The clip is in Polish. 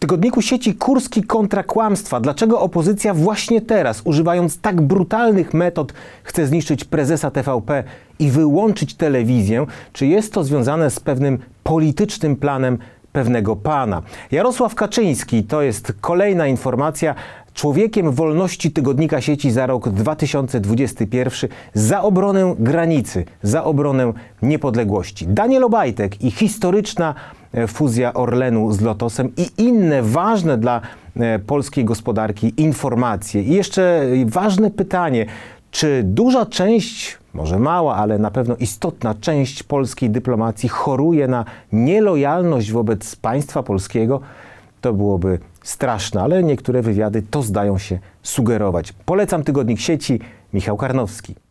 tygodniku sieci Kurski kontra kłamstwa. Dlaczego opozycja właśnie teraz, używając tak brutalnych metod, chce zniszczyć prezesa TVP i wyłączyć telewizję? Czy jest to związane z pewnym politycznym planem pewnego pana. Jarosław Kaczyński to jest kolejna informacja człowiekiem wolności tygodnika sieci za rok 2021 za obronę granicy, za obronę niepodległości. Daniel Obajtek i historyczna e, fuzja Orlenu z Lotosem i inne ważne dla e, polskiej gospodarki informacje. I jeszcze e, ważne pytanie, czy duża część, może mała, ale na pewno istotna część polskiej dyplomacji choruje na nielojalność wobec państwa polskiego? to byłoby straszne, ale niektóre wywiady to zdają się sugerować. Polecam tygodnik sieci Michał Karnowski.